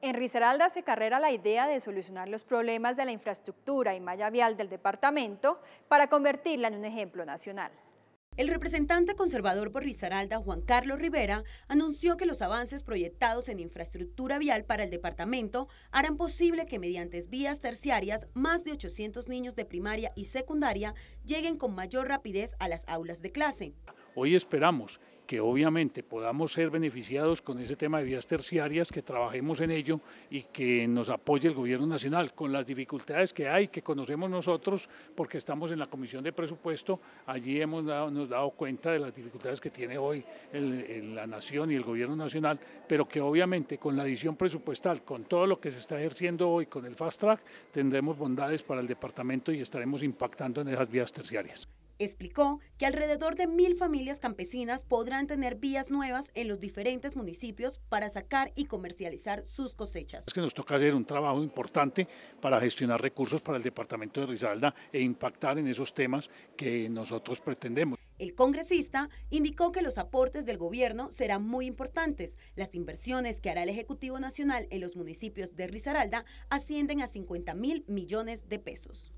En Risaralda se carrera la idea de solucionar los problemas de la infraestructura y malla vial del departamento para convertirla en un ejemplo nacional. El representante conservador por Risaralda, Juan Carlos Rivera, anunció que los avances proyectados en infraestructura vial para el departamento harán posible que mediante vías terciarias más de 800 niños de primaria y secundaria lleguen con mayor rapidez a las aulas de clase. Hoy esperamos que obviamente podamos ser beneficiados con ese tema de vías terciarias, que trabajemos en ello y que nos apoye el Gobierno Nacional con las dificultades que hay, que conocemos nosotros, porque estamos en la Comisión de Presupuesto, allí hemos dado, nos cuenta de las dificultades que tiene hoy la Nación y el Gobierno Nacional, pero que obviamente con la adición presupuestal, con todo lo que se está ejerciendo hoy con el Fast Track, tendremos bondades para el departamento y estaremos impactando en esas vías terciarias. Explicó que alrededor de mil familias campesinas podrán tener vías nuevas en los diferentes municipios para sacar y comercializar sus cosechas. Es que nos toca hacer un trabajo importante para gestionar recursos para el departamento de Risaralda e impactar en esos temas que nosotros pretendemos. El congresista indicó que los aportes del gobierno serán muy importantes. Las inversiones que hará el Ejecutivo Nacional en los municipios de Risaralda ascienden a 50 mil millones de pesos.